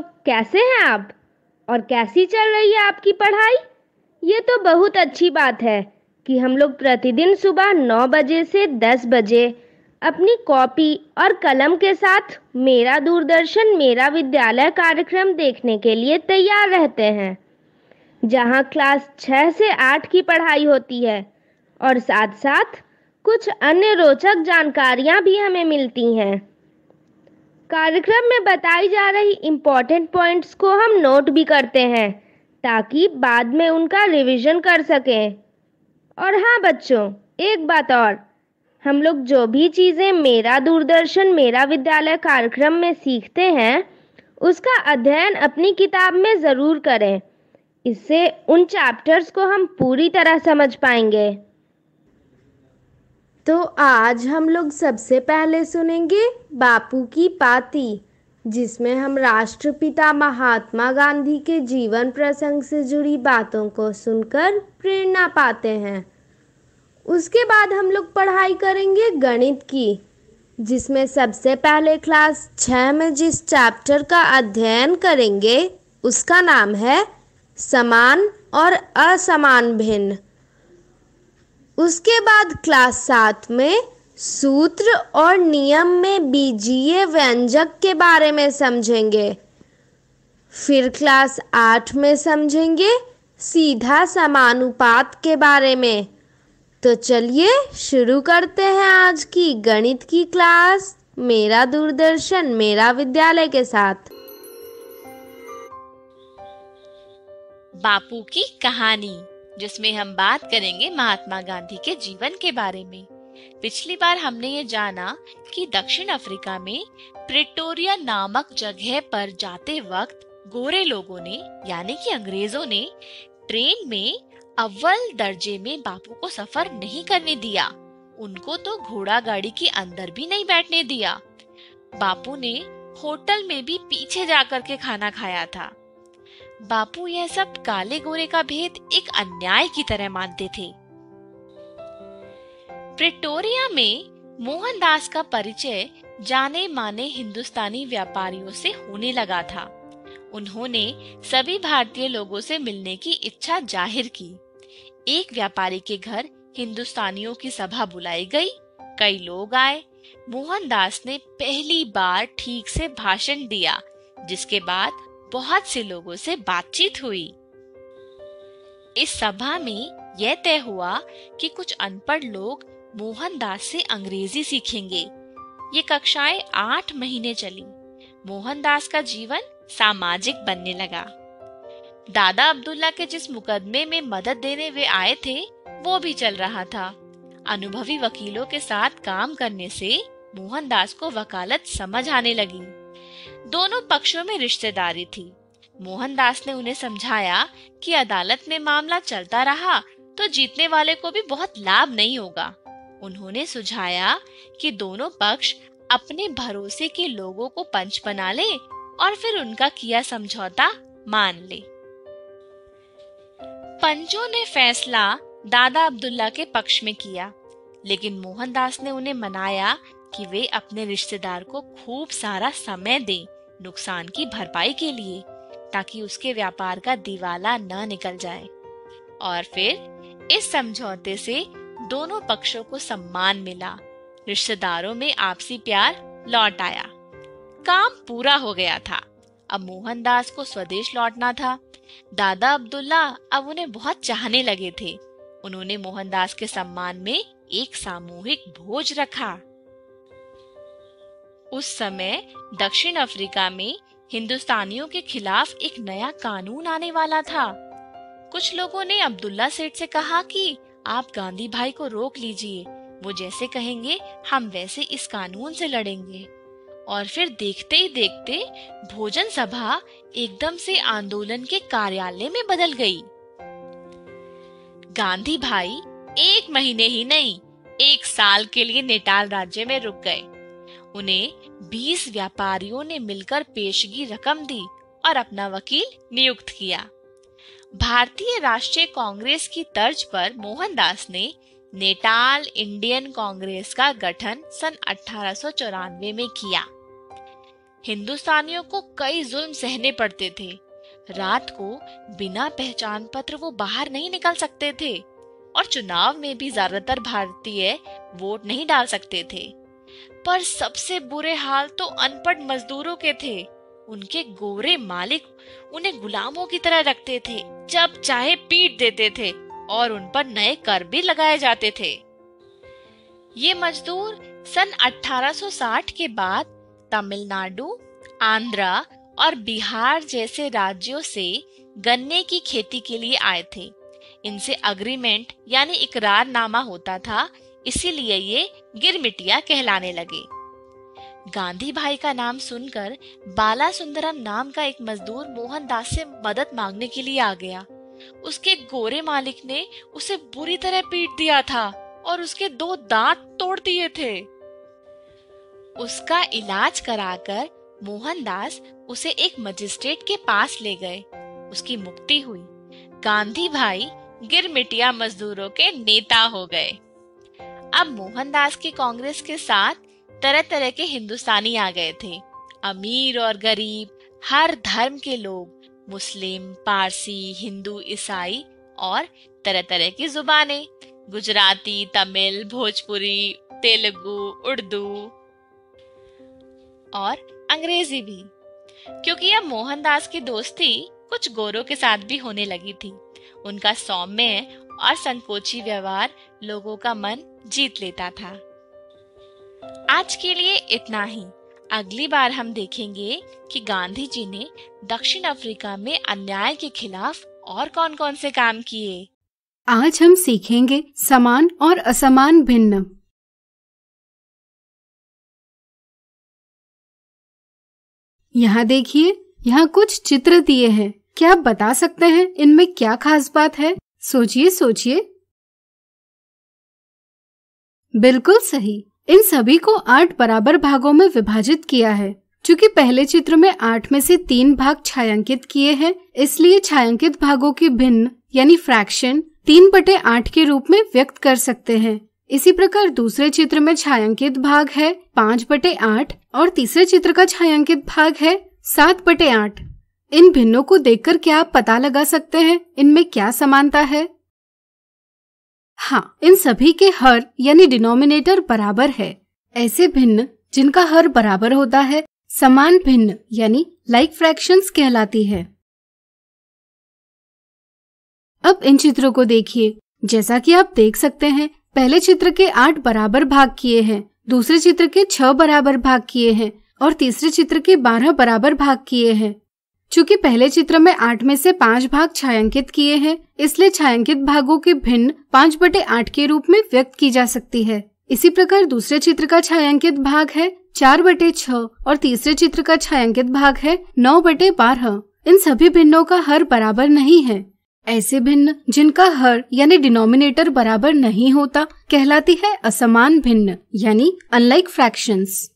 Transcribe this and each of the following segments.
कैसे हैं आप और कैसी चल रही है आपकी पढ़ाई ये तो बहुत अच्छी बात है कि हम लोग प्रतिदिन सुबह नौ बजे से दस बजे अपनी कॉपी और कलम के साथ मेरा दूरदर्शन मेरा विद्यालय कार्यक्रम देखने के लिए तैयार रहते हैं जहाँ क्लास छः से आठ की पढ़ाई होती है और साथ साथ कुछ अन्य रोचक जानकारियाँ भी हमें मिलती हैं कार्यक्रम में बताई जा रही इम्पॉर्टेंट पॉइंट्स को हम नोट भी करते हैं ताकि बाद में उनका रिवीजन कर सकें और हाँ बच्चों एक बात और हम लोग जो भी चीज़ें मेरा दूरदर्शन मेरा विद्यालय कार्यक्रम में सीखते हैं उसका अध्ययन अपनी किताब में ज़रूर करें इससे उन चैप्टर्स को हम पूरी तरह समझ पाएंगे तो आज हम लोग सबसे पहले सुनेंगे बापू की पाती जिसमें हम राष्ट्रपिता महात्मा गांधी के जीवन प्रसंग से जुड़ी बातों को सुनकर प्रेरणा पाते हैं उसके बाद हम लोग पढ़ाई करेंगे गणित की जिसमें सबसे पहले क्लास छः में जिस चैप्टर का अध्ययन करेंगे उसका नाम है समान और असमान भिन्न उसके बाद क्लास सात में सूत्र और नियम में बीजीय व्यंजक के बारे में समझेंगे फिर क्लास आठ में समझेंगे सीधा समानुपात के बारे में तो चलिए शुरू करते हैं आज की गणित की क्लास मेरा दूरदर्शन मेरा विद्यालय के साथ बापू की कहानी जिसमें हम बात करेंगे महात्मा गांधी के जीवन के बारे में पिछली बार हमने ये जाना कि दक्षिण अफ्रीका में प्रिटोरिया नामक जगह पर जाते वक्त गोरे लोगों ने यानी कि अंग्रेजों ने ट्रेन में अव्वल दर्जे में बापू को सफर नहीं करने दिया उनको तो घोड़ा गाड़ी के अंदर भी नहीं बैठने दिया बापू ने होटल में भी पीछे जाकर के खाना खाया था बापू यह सब काले गोरे का भेद एक अन्याय की तरह मानते थे प्रिटोरिया में मोहनदास का परिचय जाने माने हिंदुस्तानी व्यापारियों से होने लगा था उन्होंने सभी भारतीय लोगों से मिलने की इच्छा जाहिर की एक व्यापारी के घर हिंदुस्तानियों की सभा बुलाई गई कई लोग आए मोहनदास ने पहली बार ठीक से भाषण दिया जिसके बाद बहुत से लोगों से बातचीत हुई इस सभा में यह तय हुआ कि कुछ अनपढ़ लोग मोहनदास से अंग्रेजी सीखेंगे ये कक्षाएं आठ महीने चली मोहनदास का जीवन सामाजिक बनने लगा दादा अब्दुल्ला के जिस मुकदमे में मदद देने वे आए थे वो भी चल रहा था अनुभवी वकीलों के साथ काम करने से मोहनदास को वकालत समझ आने लगी दोनों पक्षों में रिश्तेदारी थी मोहनदास ने उन्हें समझाया कि अदालत में मामला चलता रहा तो जीतने वाले को भी बहुत लाभ नहीं होगा उन्होंने सुझाया कि दोनों पक्ष अपने भरोसे के लोगों को पंच बना ले और फिर उनका किया समझौता मान ले पंचों ने फैसला दादा अब्दुल्ला के पक्ष में किया लेकिन मोहनदास ने उन्हें मनाया कि वे अपने रिश्तेदार को खूब सारा समय दें नुकसान की भरपाई के लिए ताकि उसके व्यापार का दिवाला न निकल जाए और फिर इस समझौते से दोनों पक्षों को सम्मान मिला रिश्तेदारों में आपसी प्यार लौट आया काम पूरा हो गया था अब मोहनदास को स्वदेश लौटना था दादा अब्दुल्ला अब उन्हें बहुत चाहने लगे थे उन्होंने मोहनदास के सम्मान में एक सामूहिक भोज रखा उस समय दक्षिण अफ्रीका में हिंदुस्तानियों के खिलाफ एक नया कानून आने वाला था कुछ लोगों ने अब्दुल्ला सेठ से कहा कि आप गांधी भाई को रोक लीजिए वो जैसे कहेंगे हम वैसे इस कानून से लड़ेंगे और फिर देखते ही देखते भोजन सभा एकदम से आंदोलन के कार्यालय में बदल गई गांधी भाई एक महीने ही नहीं एक साल के लिए नेटाल राज्य में रुक गए उन्हें बीस व्यापारियों ने मिलकर पेशगी रकम दी और अपना वकील नियुक्त किया भारतीय राष्ट्रीय कांग्रेस की तर्ज पर मोहनदास ने नेटाल इंडियन कांग्रेस का गठन सन अठारह में किया हिंदुस्तानियों को कई जुल्म सहने पड़ते थे रात को बिना पहचान पत्र वो बाहर नहीं निकल सकते थे और चुनाव में भी ज्यादातर भारतीय वोट नहीं डाल सकते थे पर सबसे बुरे हाल तो अनपढ़ मजदूरों के थे उनके गोरे मालिक उन्हें गुलामों की तरह रखते थे जब चाहे पीट देते थे और उन पर नए कर भी लगाए जाते थे ये मजदूर सन 1860 के बाद तमिलनाडु आंध्रा और बिहार जैसे राज्यों से गन्ने की खेती के लिए आए थे इनसे अग्रीमेंट यानी इकरारनामा होता था इसीलिए ये गिरमिटिया कहलाने लगे गांधी भाई का नाम सुनकर बाला सुंदरम नाम का एक मजदूर मोहनदास से मदद मांगने के लिए आ गया उसके गोरे मालिक ने उसे बुरी तरह पीट दिया था और उसके दो दांत तोड़ दिए थे उसका इलाज कराकर मोहनदास उसे एक मजिस्ट्रेट के पास ले गए उसकी मुक्ति हुई गांधी भाई गिरमिटिया मजदूरों के नेता हो गए अब मोहनदास के कांग्रेस के साथ तरह तरह के हिंदुस्तानी आ गए थे अमीर और गरीब हर धर्म के लोग मुस्लिम पारसी हिंदू ईसाई और तरह तरह की जुबाने गुजराती तमिल भोजपुरी तेलुगु उर्दू और अंग्रेजी भी क्योंकि अब मोहनदास की दोस्ती कुछ गोरों के साथ भी होने लगी थी उनका सौम्य और संकोची व्यवहार लोगों का मन जीत लेता था आज के लिए इतना ही अगली बार हम देखेंगे कि गांधी जी ने दक्षिण अफ्रीका में अन्याय के खिलाफ और कौन कौन से काम किए आज हम सीखेंगे समान और असमान भिन्न यहाँ देखिए यहाँ कुछ चित्र दिए हैं क्या आप बता सकते हैं इनमें क्या खास बात है सोचिए सोचिए बिल्कुल सही इन सभी को आठ बराबर भागों में विभाजित किया है चूँकि पहले चित्र में आठ में से तीन भाग छायांकित किए हैं इसलिए छायांकित भागों की भिन्न यानी फ्रैक्शन तीन बटे आठ के रूप में व्यक्त कर सकते हैं इसी प्रकार दूसरे चित्र में छायांकित भाग है पाँच बटे आठ और तीसरे चित्र का छायांकित भाग है सात बटे आठ इन भिन्नों को देखकर क्या आप पता लगा सकते हैं इनमें क्या समानता है हाँ इन सभी के हर यानी डिनोमिनेटर बराबर है ऐसे भिन्न जिनका हर बराबर होता है समान भिन्न यानी लाइक फ्रैक्शंस कहलाती है अब इन चित्रों को देखिए जैसा कि आप देख सकते हैं पहले चित्र के आठ बराबर भाग किए हैं दूसरे चित्र के छह बराबर भाग किए हैं और तीसरे चित्र के बारह बराबर भाग किए हैं चूंकि पहले चित्र में आठ में से पाँच भाग छायांकित किए हैं इसलिए छायांकित भागों के भिन्न पाँच बटे आठ के रूप में व्यक्त की जा सकती है इसी प्रकार दूसरे चित्र का छायांकित भाग है चार बटे छ और तीसरे चित्र का छायांकित भाग है नौ बटे बारह इन सभी भिन्नों का हर बराबर नहीं है ऐसे भिन्न जिनका हर यानी डिनोमिनेटर बराबर नहीं होता कहलाती है असमान भिन्न यानी अनलाइक फ्रैक्शंस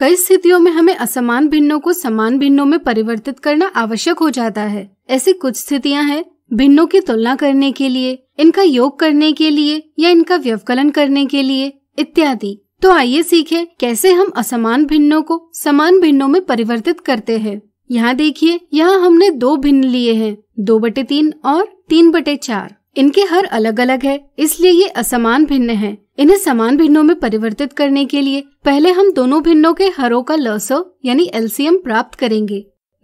कई स्थितियों में हमें असमान भिन्नों को समान भिन्नों में परिवर्तित करना आवश्यक हो जाता है ऐसी कुछ स्थितियां हैं भिन्नों की तुलना करने के लिए इनका योग करने के लिए या इनका व्यवकलन करने के लिए इत्यादि तो आइए सीखे कैसे हम असमान भिन्नों को समान भिन्नों में परिवर्तित करते हैं यहाँ देखिए यहाँ हमने दो भिन्न लिए हैं दो बटे तीन और तीन बटे चार इनके हर अलग अलग है इसलिए ये असमान भिन्न है इन्हें समान भिन्नों में परिवर्तित करने के लिए पहले हम दोनों भिन्नों के हरों का लस यानी एलसीएम प्राप्त करेंगे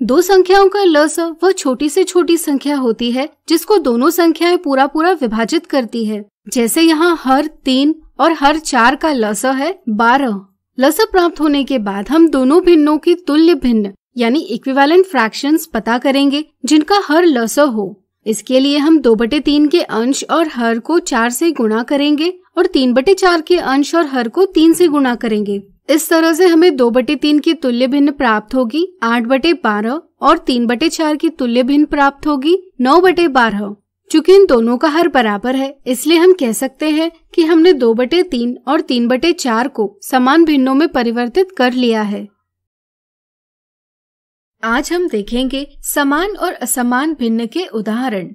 दो संख्याओं का लस वह छोटी से छोटी संख्या होती है जिसको दोनों संख्याएं पूरा पूरा विभाजित करती है जैसे यहाँ हर तीन और हर चार का लस है बारह लस प्राप्त होने के बाद हम दोनों भिन्नों की तुल्य भिन्न यानी इक्विवेलेंट फ्रैक्शंस पता करेंगे जिनका हर लस हो इसके लिए हम दो बटे तीन के अंश और हर को चार से गुणा करेंगे और तीन बटे चार के अंश और हर को तीन से गुणा करेंगे इस तरह से हमें दो बटे तीन की तुल्य भिन्न प्राप्त होगी आठ बटे बारह और तीन बटे चार की तुल्य भिन्न प्राप्त होगी नौ बटे बारह चूँकि इन दोनों का हर बराबर है इसलिए हम कह सकते हैं कि हमने दो बटे तीन और तीन बटे चार को समान भिन्नों में परिवर्तित कर लिया है आज हम देखेंगे समान और असमान भिन्न के उदाहरण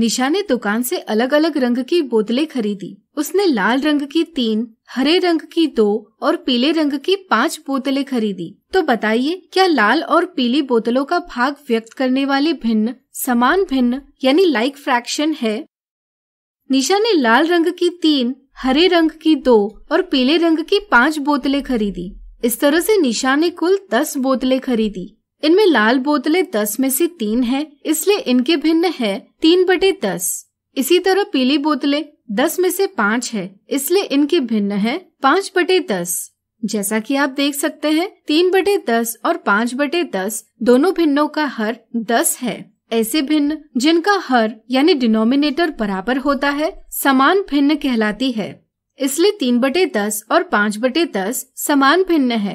निशा ने दुकान से अलग अलग रंग की बोतलें खरीदी उसने लाल रंग की तीन हरे रंग की दो और पीले रंग की पांच बोतलें खरीदी तो बताइए क्या लाल और पीली बोतलों का भाग व्यक्त करने वाले भिन्न समान भिन्न यानी लाइक फ्रैक्शन है निशा ने लाल रंग की तीन हरे रंग की दो और पीले रंग की पांच बोतलें खरीदी इस तरह से निशा ने कुल दस बोतलें खरीदी इनमें लाल बोतलें दस में से तीन है इसलिए इनके भिन्न है तीन बटे दस इसी तरह पीली बोतलें दस में से पाँच है इसलिए इनके भिन्न है पाँच बटे दस जैसा कि आप देख सकते हैं तीन बटे दस और पाँच बटे दस दोनों भिन्नों का हर दस है ऐसे भिन्न जिनका हर यानी डिनोमिनेटर बराबर होता है समान भिन्न कहलाती है इसलिए तीन बटे दस और पांच बटे दस समान भिन्न है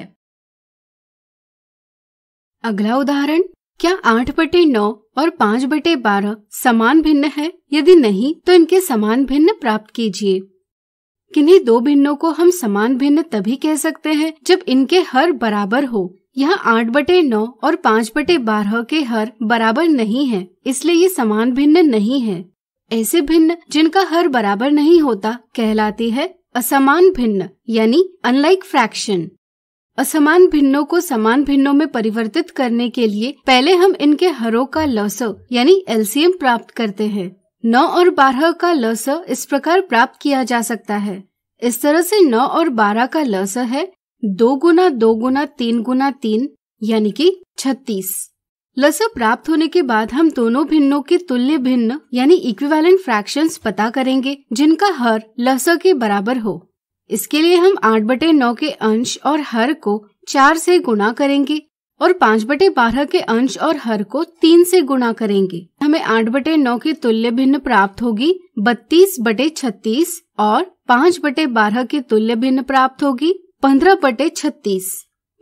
अगला उदाहरण क्या आठ बटे नौ और पाँच बटे बारह समान भिन्न है यदि नहीं तो इनके समान भिन्न प्राप्त कीजिए किन्हीं दो भिन्नों को हम समान भिन्न तभी कह सकते हैं जब इनके हर बराबर हो यह आठ बटे नौ और पाँच बटे बारह के हर बराबर नहीं है इसलिए ये समान भिन्न नहीं है ऐसे भिन्न जिनका हर बराबर नहीं होता कहलाती है असमान भिन्न यानी अनलाइक फ्रैक्शन असमान भिन्नों को समान भिन्नों में परिवर्तित करने के लिए पहले हम इनके हरों का लस यानी एलसीएम प्राप्त करते हैं नौ और बारह का लस इस प्रकार प्राप्त किया जा सकता है इस तरह से नौ और बारह का लस है दो गुना दो गुना तीन गुना तीन यानी कि छत्तीस लस प्राप्त होने के बाद हम दोनों भिन्नों के तुल्य भिन्न यानी इक्विवेलेंट फ्रैक्शंस पता करेंगे जिनका हर लस के बराबर हो इसके लिए हम आठ बटे नौ के अंश और हर को चार से गुणा करेंगे और पाँच बटे बारह के अंश और हर को तीन से गुणा करेंगे हमें आठ बटे नौ की तुल्य भिन्न प्राप्त होगी बत्तीस बटे छत्तीस और पाँच बटे बारह की तुल्य भिन्न प्राप्त होगी पंद्रह बटे छत्तीस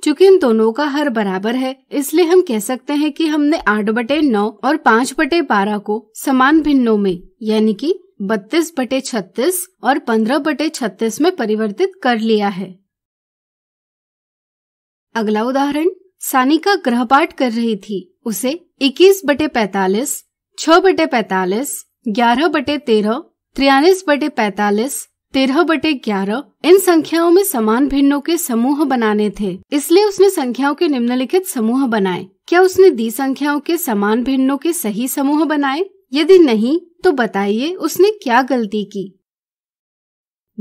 चूंकि इन दोनों का हर बराबर है इसलिए हम कह सकते हैं कि हमने आठ बटे नौ और पाँच बटे बारह को समान भिन्नों में यानी कि बत्तीस बटे छत्तीस और पंद्रह बटे छत्तीस में परिवर्तित कर लिया है अगला उदाहरण सानिका पाठ कर रही थी उसे इक्कीस बटे पैतालीस छह बटे पैतालीस ग्यारह बटे तेरह त्रियालीस बटे पैतालीस तेरह बटे ग्यारह इन संख्याओं में समान भिन्नों के समूह बनाने थे इसलिए उसने संख्याओं के निम्नलिखित समूह बनाए क्या उसने दी संख्याओं के समान भिन्नों के सही समूह बनाए यदि नहीं तो बताइए उसने क्या गलती की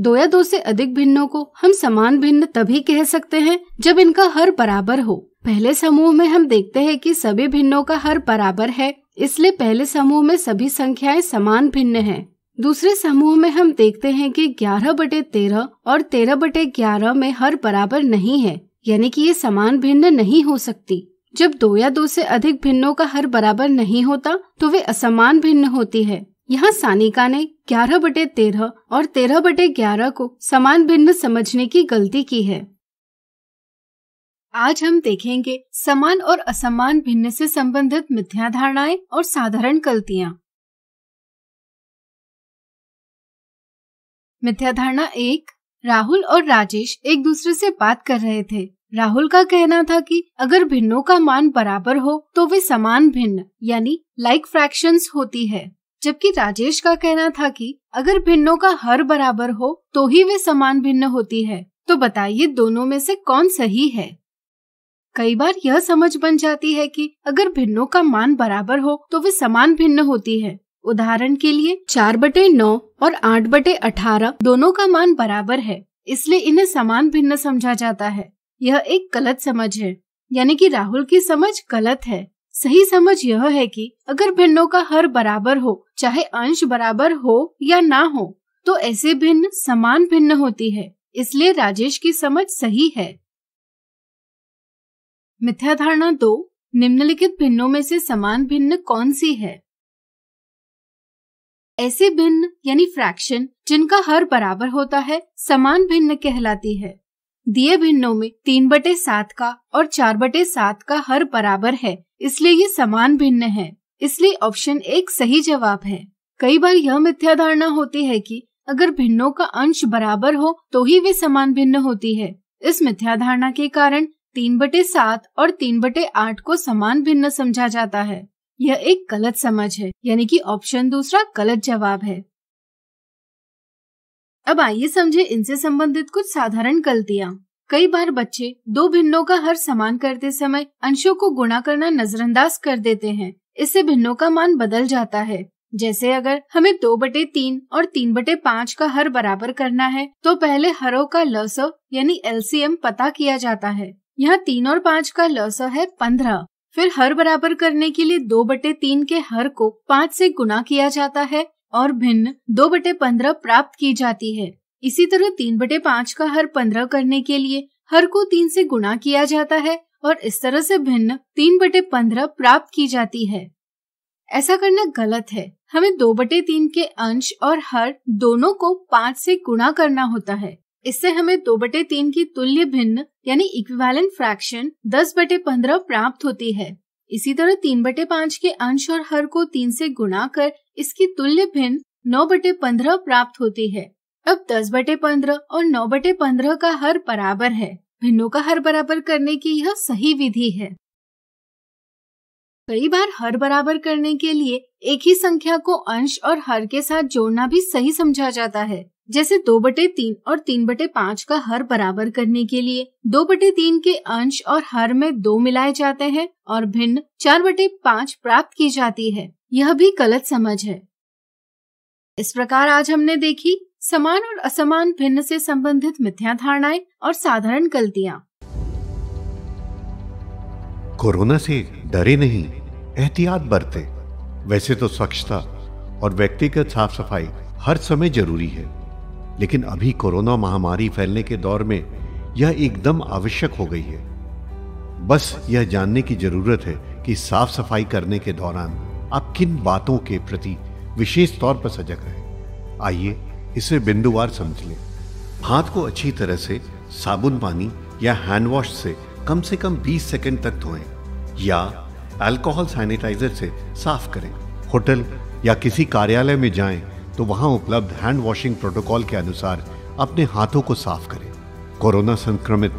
दो या दो से अधिक भिन्नों को हम समान भिन्न तभी कह सकते हैं जब इनका हर बराबर हो पहले समूह में हम देखते हैं कि सभी भिन्नों का हर बराबर है इसलिए पहले समूह में सभी संख्याएं समान भिन्न हैं। दूसरे समूह में हम देखते हैं कि 11 बटे तेरह और 13 बटे ग्यारह में हर बराबर नहीं है यानी कि ये समान भिन्न नहीं हो सकती जब दो या दो से अधिक भिन्नों का हर बराबर नहीं होता तो वे असमान भिन्न होती है यहाँ सानिका ने 11 बटे तेरह और 13 बटे ग्यारह को समान भिन्न समझने की गलती की है आज हम देखेंगे समान और असमान भिन्न से संबंधित मिथ्या धारणाएं और साधारण गलतियाँ मिथ्याधारणा एक राहुल और राजेश एक दूसरे से बात कर रहे थे राहुल का कहना था कि अगर भिन्नों का मान बराबर हो तो वे समान भिन्न यानी लाइक फ्रैक्शंस होती है जबकि राजेश का कहना था कि अगर भिन्नों का हर बराबर हो तो ही वे समान भिन्न होती है तो बताइए दोनों में से कौन सही है कई बार यह समझ बन जाती है कि अगर भिन्नों का मान बराबर हो तो वे समान भिन्न होती है उदाहरण के लिए चार बटे नौ और आठ बटे अठारह दोनों का मान बराबर है इसलिए इन्हें समान भिन्न समझा जाता है यह एक गलत समझ है यानी कि राहुल की समझ गलत है सही समझ यह है कि अगर भिन्नों का हर बराबर हो चाहे अंश बराबर हो या ना हो तो ऐसे भिन्न समान भिन्न होती है इसलिए राजेश की समझ सही है मिथ्या धारणा दो निम्नलिखित भिन्नों में से समान भिन्न कौन सी है ऐसे भिन्न यानी फ्रैक्शन जिनका हर बराबर होता है समान भिन्न कहलाती है दिए भिन्नों में तीन बटे सात का और चार बटे सात का हर बराबर है इसलिए ये समान भिन्न है इसलिए ऑप्शन एक सही जवाब है कई बार यह मिथ्या धारणा होती है कि अगर भिन्नों का अंश बराबर हो तो ही वे समान भिन्न होती है इस मिथ्या धारणा के कारण तीन बटे सात और तीन बटे आठ को समान भिन्न समझा जाता है यह एक गलत समझ है यानी कि ऑप्शन दूसरा गलत जवाब है अब आइए समझे इनसे संबंधित कुछ साधारण गलतियाँ कई बार बच्चे दो भिन्नों का हर समान करते समय अंशों को गुणा करना नजरअंदाज कर देते हैं इससे भिन्नों का मान बदल जाता है जैसे अगर हमें दो बटे तीन और तीन बटे पाँच का हर बराबर करना है तो पहले हरों का लस यानी एलसीएम पता किया जाता है यहाँ तीन और पाँच का लस है पंद्रह फिर हर बराबर करने के लिए दो बटे तीन के हर को पाँच से गुना किया जाता है और भिन्न दो बटे पंद्रह प्राप्त की जाती है इसी तरह तीन बटे पाँच का हर पंद्रह करने के लिए हर को तीन से गुना किया जाता है और इस तरह से भिन्न तीन बटे पंद्रह प्राप्त की जाती है ऐसा करना गलत है हमें दो बटे तीन के अंश और हर दोनों को पाँच से गुणा करना होता है इससे हमें दो बटे तीन की तुल्य भिन्न यानी इक्विवेलेंट फ्रैक्शन दस बटे पंद्रह प्राप्त होती है इसी तरह तीन बटे पाँच के अंश और हर को तीन से गुणा कर इसकी तुल्य भिन्न नौ बटे पंद्रह प्राप्त होती है अब दस बटे पंद्रह और नौ बटे पंद्रह का हर बराबर है भिन्नों का हर बराबर करने की यह सही विधि है कई बार हर बराबर करने के लिए एक ही संख्या को अंश और हर के साथ जोड़ना भी सही समझा जाता है जैसे दो बटे तीन और तीन बटे पाँच का हर बराबर करने के लिए दो बटे तीन के अंश और हर में दो मिलाए जाते हैं और भिन्न चार बटे पाँच प्राप्त की जाती है यह भी गलत समझ है इस प्रकार आज हमने देखी समान और असमान भिन्न से संबंधित मिथ्या धारणाएं और साधारण गलतियाँ कोरोना से डरे नहीं एहतियात बरते वैसे तो स्वच्छता और व्यक्तिगत साफ सफाई हर समय जरूरी है लेकिन अभी कोरोना महामारी फैलने के दौर में यह एकदम आवश्यक हो गई है बस यह जानने की जरूरत है कि साफ सफाई करने के दौरान आप किन बातों के प्रति विशेष तौर पर सजग रहें आइए इसे बिंदुवार समझ लें हाथ को अच्छी तरह से साबुन पानी या हैंड वॉश से कम से कम 20 सेकंड तक धोएं या अल्कोहल सैनिटाइजर से साफ करें होटल या किसी कार्यालय में जाएं तो वहां उपलब्ध हैंड वॉशिंग प्रोटोकॉल के अनुसार अपने हाथों को साफ करें कोरोना संक्रमित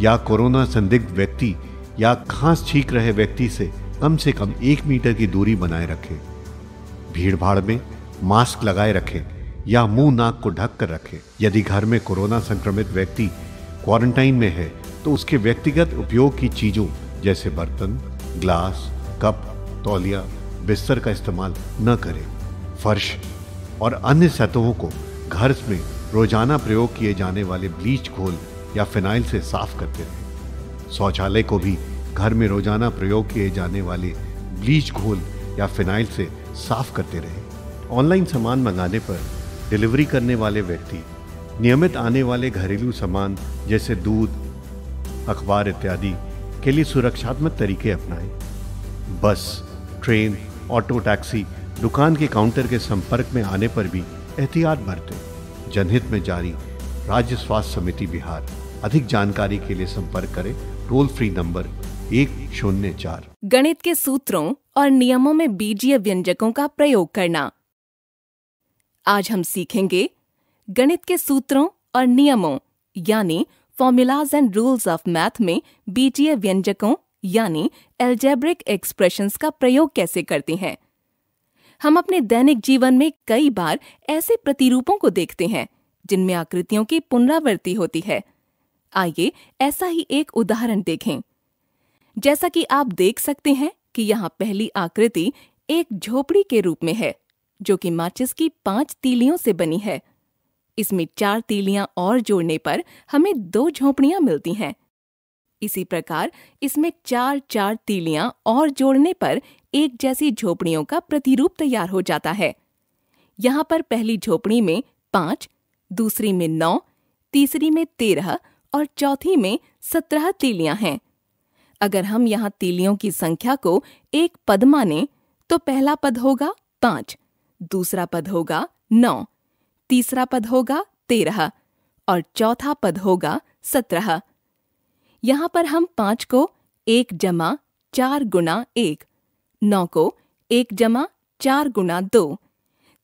या कोरोना संदिग्ध व्यक्ति या खांस छींक रहे व्यक्ति से कम से कम एक मीटर की दूरी बनाए रखें भीड़ भाड़ में मास्क लगाए रखें या मुंह नाक को ढक कर रखें यदि घर में कोरोना संक्रमित व्यक्ति क्वारंटाइन में है तो उसके व्यक्तिगत उपयोग की चीज़ों जैसे बर्तन ग्लास कप तौलिया बिस्तर का इस्तेमाल न करें फर्श और अन्य सतहों को घर में रोजाना प्रयोग किए जाने वाले ब्लीच घोल या फिनाइल से साफ करते थे शौचालय को भी घर में रोजाना प्रयोग किए जाने वाले ब्लीच घोल या फिनाइल से साफ करते रहे ऑनलाइन सामान मंगाने पर डिलीवरी करने वाले व्यक्ति नियमित आने वाले घरेलू सामान जैसे दूध अखबार इत्यादि के लिए सुरक्षात्मक तरीके अपनाएं। बस ट्रेन ऑटो टैक्सी दुकान के काउंटर के संपर्क में आने पर भी एहतियात बरते जनहित में जारी राज्य स्वास्थ्य समिति बिहार अधिक जानकारी के लिए संपर्क करें टोल फ्री नंबर एक शून्य चार गणित के सूत्रों और नियमों में बीजीय व्यंजकों का प्रयोग करना आज हम सीखेंगे गणित के सूत्रों और नियमों यानी formulas and rules of math में बीजीय व्यंजकों यानी एल्जेब्रिक एक्सप्रेशंस का प्रयोग कैसे करते हैं हम अपने दैनिक जीवन में कई बार ऐसे प्रतिरूपों को देखते हैं जिनमें आकृतियों की पुनरावृत्ति होती है आइए ऐसा ही एक उदाहरण देखें जैसा कि आप देख सकते हैं कि यहाँ पहली आकृति एक झोपड़ी के रूप में है जो कि माचिस की पांच तीलियों से बनी है इसमें चार तीलियां और जोड़ने पर हमें दो झोपड़ियां मिलती हैं इसी प्रकार इसमें चार चार तीलियां और जोड़ने पर एक जैसी झोपड़ियों का प्रतिरूप तैयार हो जाता है यहाँ पर पहली झोपड़ी में पांच दूसरी में नौ तीसरी में तेरह और चौथी में सत्रह तीलियां हैं अगर हम यहाँ तीलियों की संख्या को एक पद माने तो पहला पद होगा पांच दूसरा पद होगा नौ तीसरा पद होगा तेरह और चौथा पद होगा सत्रह यहाँ पर हम पांच को एक जमा चार गुना एक नौ को एक जमा चार गुना दो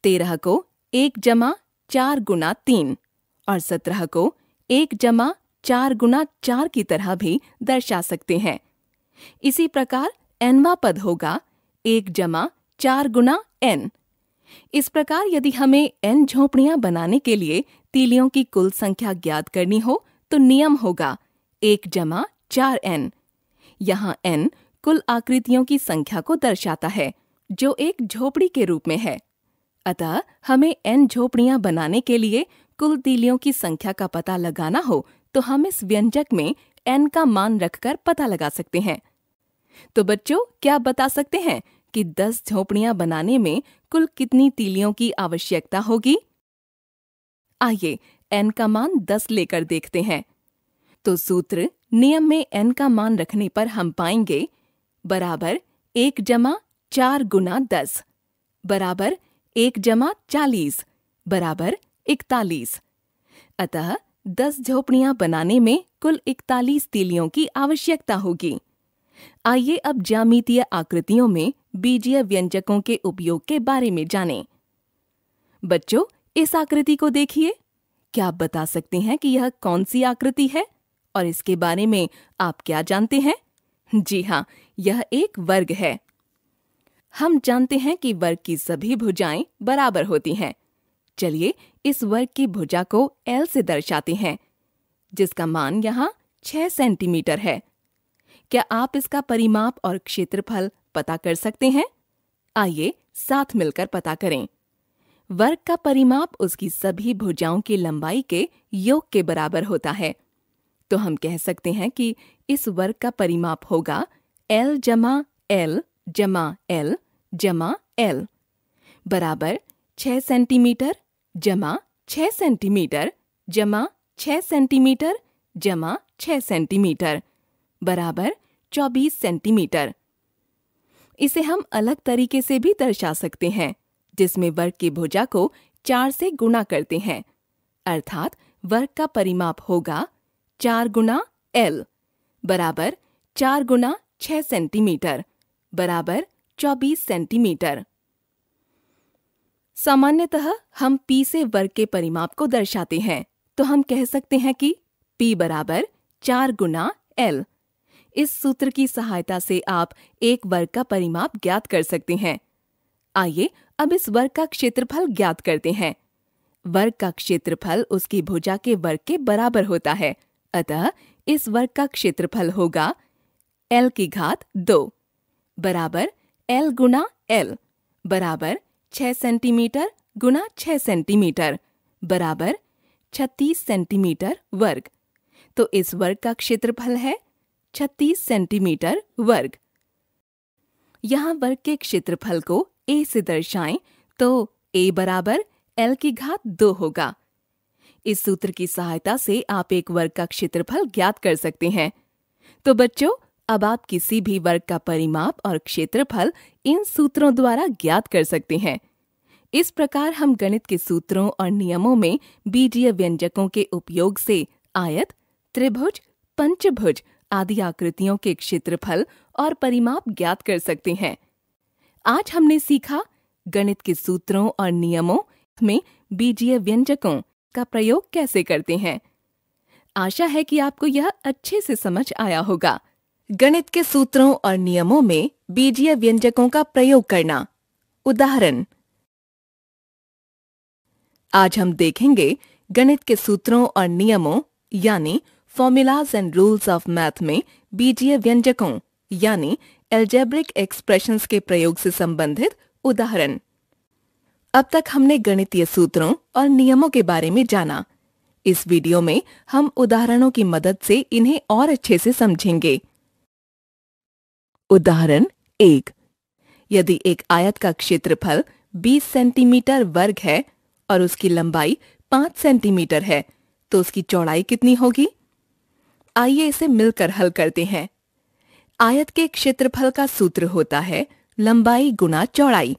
तेरह को एक जमा चार गुना तीन और सत्रह को एक जमा चार गुना चार की तरह भी दर्शा सकते हैं इसी प्रकार एनवा पद होगा एक जमा चार गुना एन इस प्रकार यदि हमें एन झोपड़ियां बनाने के लिए तीलियों की कुल संख्या ज्ञात करनी हो तो नियम होगा एक जमा चार एन यहाँ एन कुल आकृतियों की संख्या को दर्शाता है जो एक झोपड़ी के रूप में है अतः हमें एन झोपड़ियां बनाने के लिए कुल तीलियों की संख्या का पता लगाना हो तो हम इस व्यंजक में एन का मान रखकर पता लगा सकते हैं तो बच्चों क्या बता सकते हैं कि 10 झोपड़ियां बनाने में कुल कितनी तीलियों की आवश्यकता होगी आइए एन का मान 10 लेकर देखते हैं तो सूत्र नियम में एन का मान रखने पर हम पाएंगे बराबर एक जमा चार गुना दस बराबर एक जमा चालीस बराबर इकतालीस अतः दस झोपड़ियां बनाने में कुल इकतालीस तीलियों की आवश्यकता होगी आइए अब ज्यामितीय आकृतियों में बीजीय व्यंजकों के उपयोग के बारे में जानें। बच्चों इस आकृति को देखिए क्या आप बता सकते हैं कि यह कौन सी आकृति है और इसके बारे में आप क्या जानते हैं जी हाँ यह एक वर्ग है हम जानते हैं कि वर्ग की सभी भुजाएं बराबर होती हैं चलिए इस वर्ग की भुजा को एल से दर्शाते हैं जिसका मान यहाँ 6 सेंटीमीटर है क्या आप इसका परिमाप और क्षेत्रफल पता कर सकते हैं आइए साथ मिलकर पता करें वर्ग का परिमाप उसकी सभी भुजाओं की लंबाई के योग के बराबर होता है तो हम कह सकते हैं कि इस वर्ग का परिमाप होगा एल जमा एल जमा एल जमा एल बराबर छ सेंटीमीटर जमा छह सेंटीमीटर जमा छह सेंटीमीटर जमा छह सेंटीमीटर बराबर चौबीस सेंटीमीटर इसे हम अलग तरीके से भी दर्शा सकते हैं जिसमें वर्ग की भुजा को चार से गुणा करते हैं अर्थात वर्ग का परिमाप होगा चार गुना एल बराबर चार गुना छह सेंटीमीटर बराबर चौबीस सेंटीमीटर सामान्यतः हम पी से वर्ग के परिमाप को दर्शाते हैं तो हम कह सकते हैं कि पी बराबर चार गुना एल इस सूत्र की सहायता से आप एक वर्ग का परिमाप ज्ञात कर सकते हैं आइए अब इस वर्ग का क्षेत्रफल ज्ञात करते हैं वर्ग का क्षेत्रफल उसकी भुजा के वर्ग के बराबर होता है अतः इस वर्ग का क्षेत्रफल होगा एल की घात दो बराबर एल गुना एल बराबर छ सेंटीमीटर गुना छह सेंटीमीटर बराबर छत्तीस सेंटीमीटर वर्ग तो इस वर्ग का क्षेत्रफल है छत्तीस सेंटीमीटर वर्ग यहाँ वर्ग के क्षेत्रफल को ए से दर्शाएं तो ए बराबर एल की घात दो होगा इस सूत्र की सहायता से आप एक वर्ग का क्षेत्रफल ज्ञात कर सकते हैं तो बच्चों अब आप किसी भी वर्ग का परिमाप और क्षेत्रफल इन सूत्रों द्वारा ज्ञात कर सकते हैं इस प्रकार हम गणित के सूत्रों और नियमों में बीजीय व्यंजकों के उपयोग से आयत त्रिभुज पंचभुज आदि आकृतियों के क्षेत्रफल और परिमाप ज्ञात कर सकते हैं आज हमने सीखा गणित के सूत्रों और नियमों में बीजीय व्यंजकों का प्रयोग कैसे करते हैं आशा है कि आपको यह अच्छे से समझ आया होगा गणित के सूत्रों और नियमों में बीजीय व्यंजकों का प्रयोग करना उदाहरण आज हम देखेंगे गणित के सूत्रों और नियमों यानी formulas and rules of math में बीजीय व्यंजकों यानी एल्जेब्रिक एक्सप्रेशंस के प्रयोग से संबंधित उदाहरण अब तक हमने गणितीय सूत्रों और नियमों के बारे में जाना इस वीडियो में हम उदाहरणों की मदद से इन्हें और अच्छे से समझेंगे उदाहरण एक यदि एक आयत का क्षेत्रफल 20 सेंटीमीटर वर्ग है और उसकी लंबाई 5 सेंटीमीटर है तो उसकी चौड़ाई कितनी होगी आइए इसे मिलकर हल करते हैं आयत के क्षेत्रफल का सूत्र होता है लंबाई गुना चौड़ाई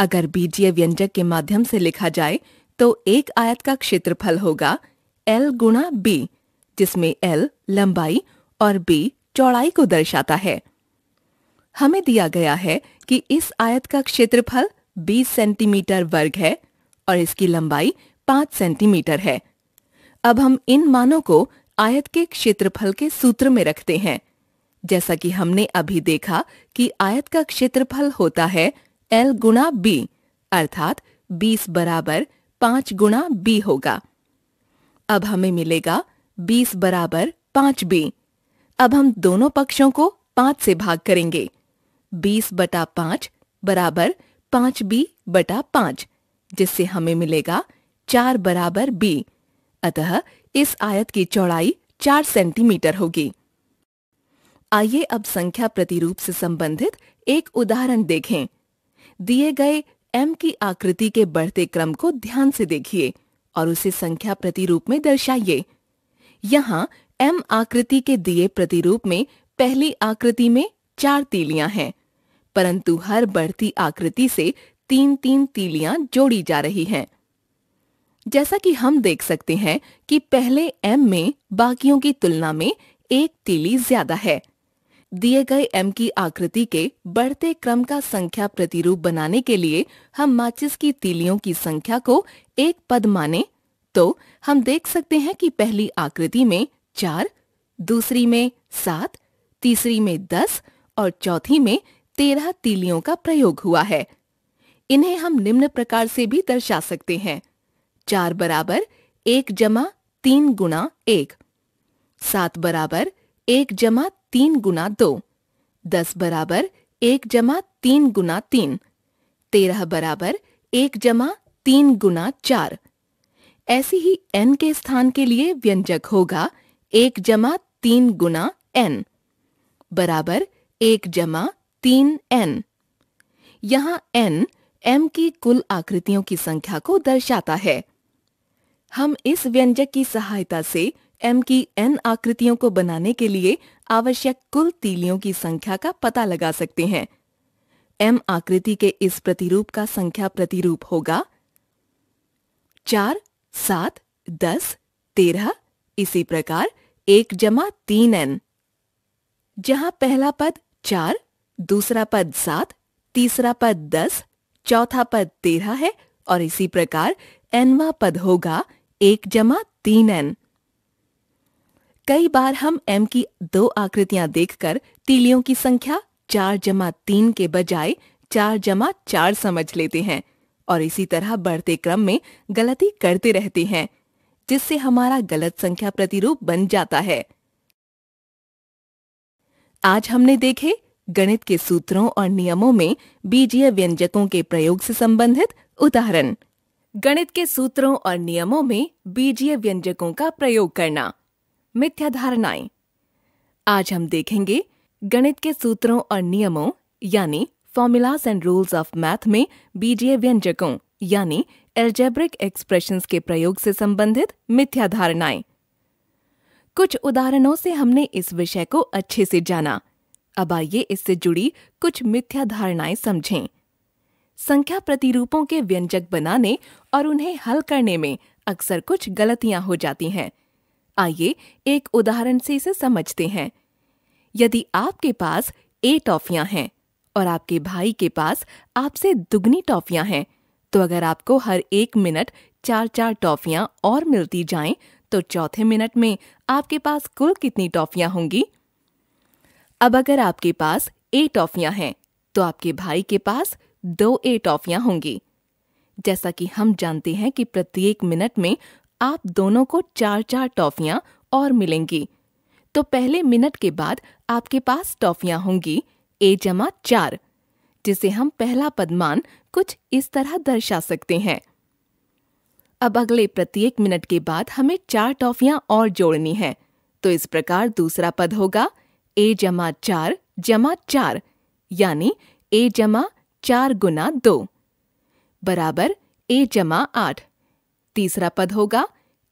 अगर बीजीय व्यंजक के माध्यम से लिखा जाए तो एक आयत का क्षेत्रफल होगा एल गुणा बी जिसमें एल लंबाई और बी चौड़ाई को दर्शाता है हमें दिया गया है कि इस आयत का क्षेत्रफल 20 सेंटीमीटर वर्ग है और इसकी लंबाई 5 सेंटीमीटर है अब हम इन मानों को आयत के क्षेत्रफल के सूत्र में रखते हैं जैसा कि हमने अभी देखा कि आयत का क्षेत्रफल होता है एल गुणा बी अर्थात 20 बराबर 5 गुणा बी होगा अब हमें मिलेगा 20 बराबर 5 बी अब हम दोनों पक्षों को पांच से भाग करेंगे बीस बटा पांच बराबर पांच बी बटा पांच जिससे हमें मिलेगा चार बराबर बी अतः इस आयत की चौड़ाई चार सेंटीमीटर होगी आइए अब संख्या प्रतिरूप से संबंधित एक उदाहरण देखें दिए गए एम की आकृति के बढ़ते क्रम को ध्यान से देखिए और उसे संख्या प्रतिरूप में दर्शाइए यहाँ एम आकृति के दिए प्रतिरूप में पहली आकृति में चार तीलियां हैं परंतु हर बढ़ती आकृति से तीन तीन तीलियां जोड़ी जा रही हैं जैसा कि हम देख सकते हैं कि पहले एम में बाकियों की तुलना में एक तीली ज्यादा है दिए गए एम की आकृति के बढ़ते क्रम का संख्या प्रतिरूप बनाने के लिए हम माचिस की तीलियों की संख्या को एक पद माने तो हम देख सकते हैं कि पहली आकृति में चार दूसरी में सात तीसरी में दस और चौथी में तेरह तीलियों का प्रयोग हुआ है इन्हें हम निम्न प्रकार से भी दर्शा सकते हैं चार बराबर एक जमा तीन गुना एक सात बराबर एक जमा तीन गुना दो दस बराबर एक जमा तीन गुना तीन तेरह बराबर एक जमा तीन गुना चार ऐसे ही एन के स्थान के लिए व्यंजक होगा एक जमा तीन गुना एन बराबर एक जमा तीन एन यहाँ एन एम की कुल आकृतियों की संख्या को दर्शाता है हम इस व्यंजक की सहायता से एम की एन आकृतियों को बनाने के लिए आवश्यक कुल तीलियों की संख्या का पता लगा सकते हैं एम आकृति के इस प्रतिरूप का संख्या प्रतिरूप होगा चार सात दस तेरह इसी प्रकार एक जमा तीन एन जहां पहला पद चार दूसरा पद सात तीसरा पद दस चौथा पद तेरह है और इसी प्रकार एनवा पद होगा एक जमा तीन एन कई बार हम एम की दो आकृतियां देखकर तीलियों की संख्या चार जमा तीन के बजाय चार जमा चार समझ लेते हैं और इसी तरह बढ़ते क्रम में गलती करते रहते हैं जिससे हमारा गलत संख्या प्रतिरूप बन जाता है आज हमने देखे गणित के सूत्रों और नियमों में बीजीय व्यंजकों के प्रयोग से संबंधित उदाहरण गणित के सूत्रों और नियमों में बीजीय व्यंजकों का प्रयोग करना मिथ्या धारणाएं आज हम देखेंगे गणित के सूत्रों और नियमों यानी formulas and rules of math में बीजीय व्यंजकों यानी एल्जेब्रिक एक्सप्रेशंस के प्रयोग से संबंधित मिथ्या धारणाएं कुछ उदाहरणों से हमने इस विषय को अच्छे से जाना अब आइए इससे जुड़ी कुछ मिथ्या धारणाएं समझें संख्या प्रतिरूपों के व्यंजक बनाने और उन्हें हल करने में अक्सर कुछ गलतियां हो जाती हैं आइए एक उदाहरण से इसे समझते हैं यदि आपके पास ए टॉफियां हैं और आपके भाई के पास आपसे दुगनी टॉफियां हैं तो अगर आपको हर एक मिनट चार चार टॉफियां और मिलती जाएं तो चौथे मिनट में आपके पास कुल कितनी टॉफियां होंगी अब अगर आपके पास ए टॉफियां हैं तो आपके भाई के पास दो ए टॉफियां होंगी जैसा कि हम जानते हैं कि प्रत्येक मिनट में आप दोनों को चार चार टॉफियां और मिलेंगी तो पहले मिनट के बाद आपके पास टॉफियां होंगी ए जमा चार जिसे हम पहला पदमान कुछ इस तरह दर्शा सकते हैं अब अगले प्रत्येक मिनट के बाद हमें चार टॉफियां और जोड़नी है तो इस प्रकार दूसरा पद होगा ए जमा चार जमा चार यानी ए जमा चार गुना दो बराबर ए जमा आठ तीसरा पद होगा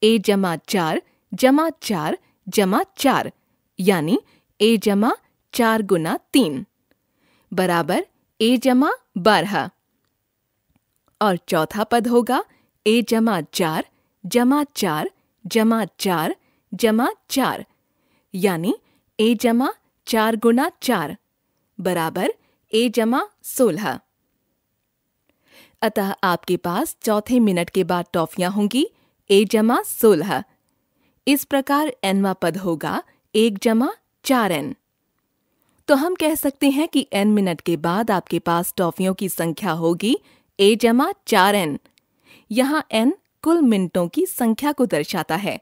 ए जमा चार जमा चार जमा चार यानी ए जमा चार गुना तीन बराबर ए जमा बारह और चौथा पद होगा ए जमा चार जमा चार जमा चार जमा चार यानी ए जमा चार गुना चार बराबर ए जमा सोलह अतः आपके पास चौथे मिनट के बाद टॉफियां होंगी ए जमा सोलह इस प्रकार एनवा पद होगा एक जमा चार एन तो हम कह सकते हैं कि एन मिनट के बाद आपके पास टॉफियों की संख्या होगी ए जमा चार एन यहाँ n कुल मिनटों की संख्या को दर्शाता है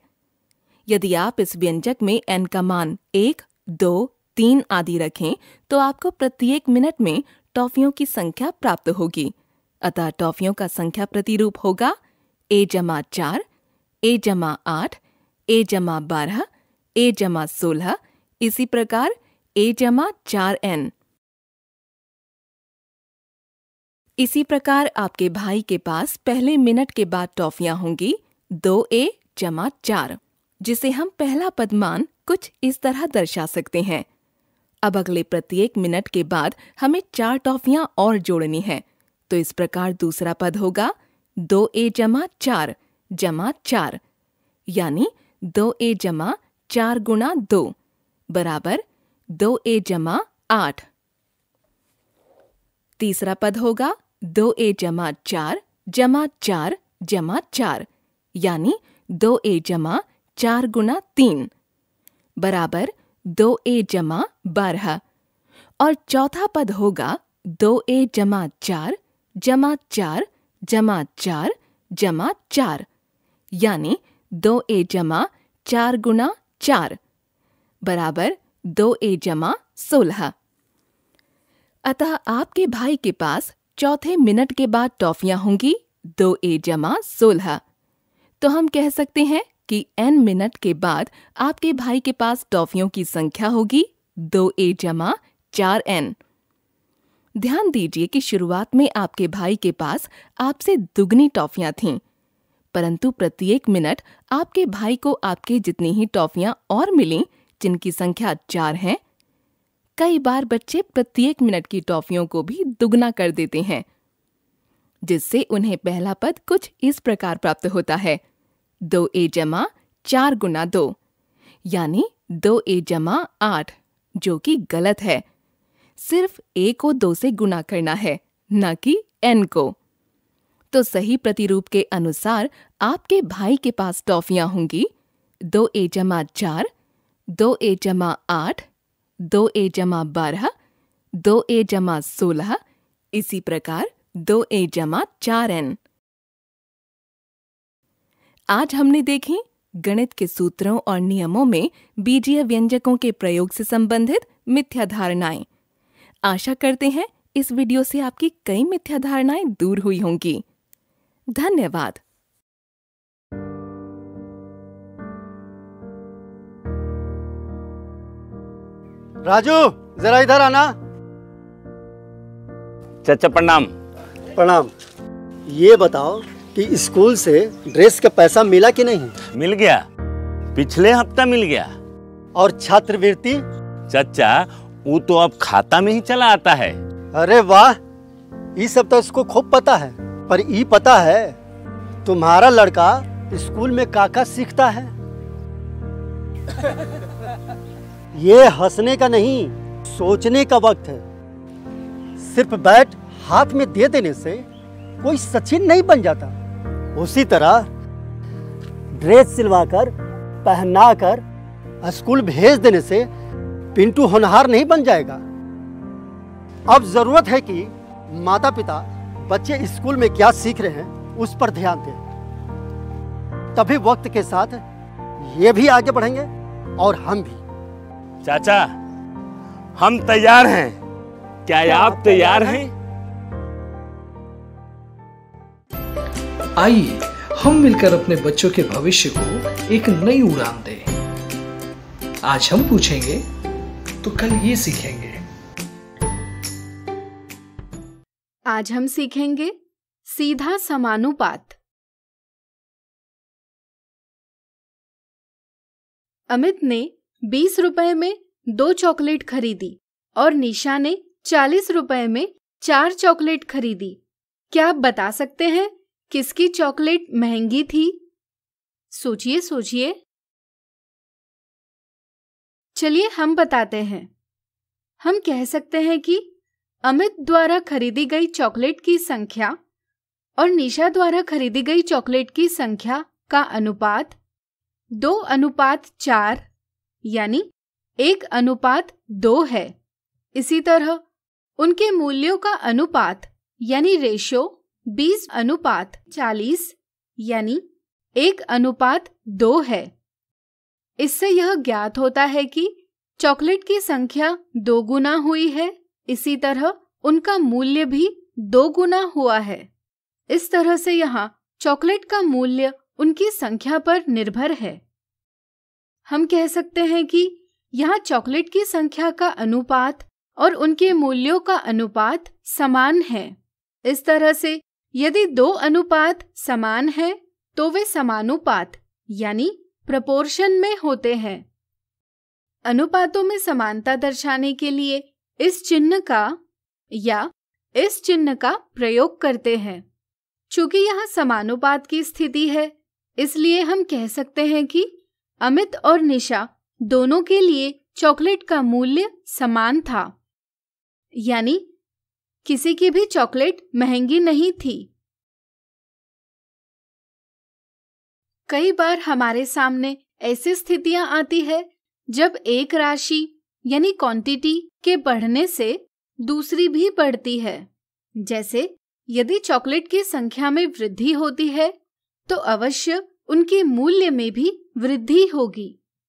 यदि आप इस व्यंजक में n का मान एक दो तीन आदि रखें तो आपको प्रत्येक मिनट में टॉफियों की संख्या प्राप्त होगी अतः टॉफियों का संख्या प्रतिरूप होगा ए जमा चार ए जमा आठ ए जमा बारह ए जमा सोलह इसी प्रकार ए जमा चार एन इसी प्रकार आपके भाई के पास पहले मिनट के बाद टॉफियां होंगी दो ए जमा चार जिसे हम पहला पदमान कुछ इस तरह दर्शा सकते हैं अब अगले प्रत्येक मिनट के बाद हमें चार टॉफियां और जोड़नी है तो इस प्रकार दूसरा पद होगा दो ए जमा चार जमा चार यानी दो ए जमा चार गुना दो बराबर दो ए जमा आठ तीसरा पद होगा दो ए जमा चार जमा चार जमा चार यानी दो ए जमा चार गुना तीन बराबर दो ए जमा बारह और चौथा पद होगा दो ए जमा चार जमा चार जमा चार जमा चार यानी दो ए जमा चार गुना चार बराबर दो ए जमा सोलह अतः आपके भाई के पास चौथे मिनट के बाद टॉफियां होंगी दो ए जमा सोलह तो हम कह सकते हैं कि एन मिनट के बाद आपके भाई के पास टॉफियों की संख्या होगी दो ए जमा चार एन ध्यान दीजिए कि शुरुआत में आपके भाई के पास आपसे दुगनी टॉफियां थीं परंतु प्रत्येक मिनट आपके भाई को आपके जितनी ही टॉफियां और मिली जिनकी संख्या चार है कई बार बच्चे प्रत्येक मिनट की टॉफियों को भी दुगना कर देते हैं जिससे उन्हें पहला पद कुछ इस प्रकार प्राप्त होता है दो ए जमा चार गुना दो यानी दो ए जमा आठ जो कि गलत है सिर्फ ए को दो से गुना करना है न कि एन को तो सही प्रतिरूप के अनुसार आपके भाई के पास टॉफियां होंगी दो ए जमा चार दो ए जमा आठ दो ए जमा बारह दो ए जमा सोलह इसी प्रकार दो ए जमा चार एन आज हमने देखी गणित के सूत्रों और नियमों में बीजीय व्यंजकों के प्रयोग से संबंधित मिथ्या धारणाएं आशा करते हैं इस वीडियो से आपकी कई मिथ्या धारणाएं दूर हुई होंगी धन्यवाद राजू जरा इधर आना चाचा प्रणाम प्रणाम ये बताओ कि स्कूल से ड्रेस का पैसा मिला कि नहीं मिल गया पिछले हफ्ता मिल गया और छात्रवृत्ति चाचा वो तो अब खाता में ही चला आता है अरे वाह ये सब तो इसको खूब पता है पर ये पता है तुम्हारा लड़का स्कूल में काका सीखता है ये हंसने का नहीं सोचने का वक्त है सिर्फ बैट हाथ में दे देने से कोई सचिन नहीं बन जाता उसी तरह ड्रेस सिलवाकर पहनाकर स्कूल भेज देने से पिंटू होनहार नहीं बन जाएगा अब जरूरत है कि माता पिता बच्चे स्कूल में क्या सीख रहे हैं उस पर ध्यान दें तभी वक्त के साथ ये भी आगे बढ़ेंगे और हम भी चाचा हम तैयार हैं क्या आप तैयार हैं आइए हम मिलकर अपने बच्चों के भविष्य को एक नई उड़ान दें आज हम पूछेंगे तो कल ये सीखेंगे आज हम सीखेंगे सीधा समानुपात अमित ने बीस रुपए में दो चॉकलेट खरीदी और निशा ने चालीस रुपए में चार चॉकलेट खरीदी क्या आप बता सकते हैं किसकी चॉकलेट महंगी थी सोचिए सोचिए चलिए हम बताते हैं हम कह सकते हैं कि अमित द्वारा खरीदी गई चॉकलेट की संख्या और निशा द्वारा खरीदी गई चॉकलेट की संख्या का अनुपात दो अनुपात चार यानी एक अनुपात दो है इसी तरह उनके मूल्यों का अनुपात यानी रेशो 20 अनुपात 40 यानी एक अनुपात दो है इससे यह ज्ञात होता है कि चॉकलेट की संख्या दो गुना हुई है इसी तरह उनका मूल्य भी दो गुना हुआ है इस तरह से यहाँ चॉकलेट का मूल्य उनकी संख्या पर निर्भर है हम कह सकते हैं कि यहाँ चॉकलेट की संख्या का अनुपात और उनके मूल्यों का अनुपात समान है इस तरह से यदि दो अनुपात समान है तो वे समानुपात यानी प्रपोर्शन में होते हैं अनुपातों में समानता दर्शाने के लिए इस चिन्ह का या इस चिन्ह का प्रयोग करते हैं चूंकि यहाँ समानुपात की स्थिति है इसलिए हम कह सकते हैं कि अमित और निशा दोनों के लिए चॉकलेट का मूल्य समान था यानी किसी की भी चॉकलेट महंगी नहीं थी कई बार हमारे सामने ऐसी स्थितियां आती है जब एक राशि यानी क्वांटिटी के बढ़ने से दूसरी भी बढ़ती है जैसे यदि चॉकलेट की संख्या में वृद्धि होती है तो अवश्य उनके मूल्य में भी वृद्धि होगी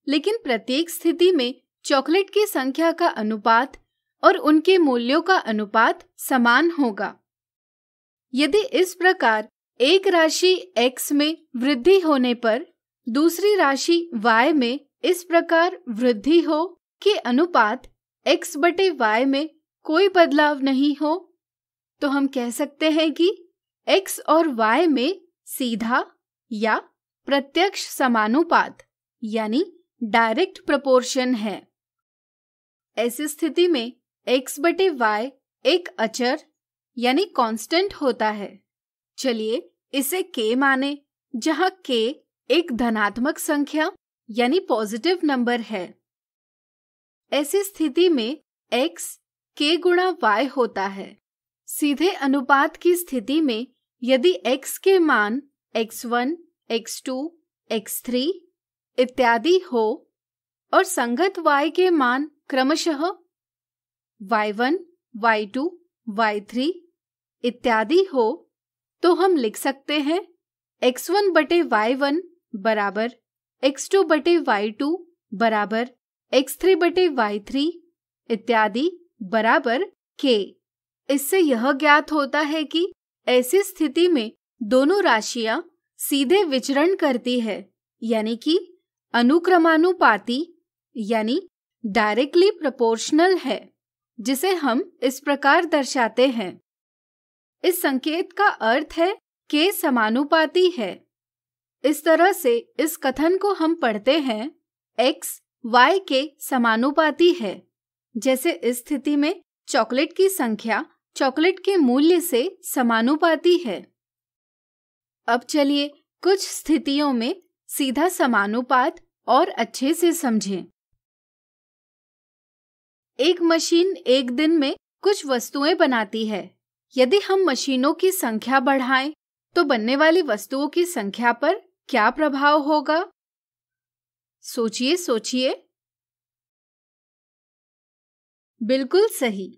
लेकिन प्रत्येक स्थिति में चॉकलेट की संख्या का अनुपात और उनके मूल्यों का अनुपात समान होगा यदि इस प्रकार एक राशि x में वृद्धि होने पर दूसरी राशि y में इस प्रकार वृद्धि हो कि अनुपात x बटे y में कोई बदलाव नहीं हो तो हम कह सकते हैं कि x और y में सीधा या प्रत्यक्ष समानुपात यानी डायरेक्ट प्रपोर्शन है ऐसी स्थिति में x बटे वाई एक अचर यानी कांस्टेंट होता है चलिए इसे k माने जहां k एक धनात्मक संख्या यानी पॉजिटिव नंबर है ऐसी स्थिति में x k गुणा वाई होता है सीधे अनुपात की स्थिति में यदि x के मान x1, x2, x3 इत्यादि हो और संगत y के मान क्रमशः y1, y2, y3 इत्यादि हो तो हम लिख सकते हैं x1 बटे y1 बराबर x2 बटे y2 बराबर x3 बटे y3 इत्यादि बराबर k इससे यह ज्ञात होता है कि ऐसी स्थिति में दोनों राशियां सीधे विचरण करती है यानी कि अनुक्रमानुपाती यानी डायरेक्टली प्रोपोर्शनल है जिसे हम इस प्रकार दर्शाते हैं इस संकेत का अर्थ है के समानुपाती है इस तरह से इस कथन को हम पढ़ते हैं एक्स वाई के समानुपाती है जैसे इस स्थिति में चॉकलेट की संख्या चॉकलेट के मूल्य से समानुपाती है अब चलिए कुछ स्थितियों में सीधा समानुपात और अच्छे से समझें एक मशीन एक दिन में कुछ वस्तुएं बनाती है यदि हम मशीनों की संख्या बढ़ाएं तो बनने वाली वस्तुओं की संख्या पर क्या प्रभाव होगा सोचिए सोचिए बिल्कुल सही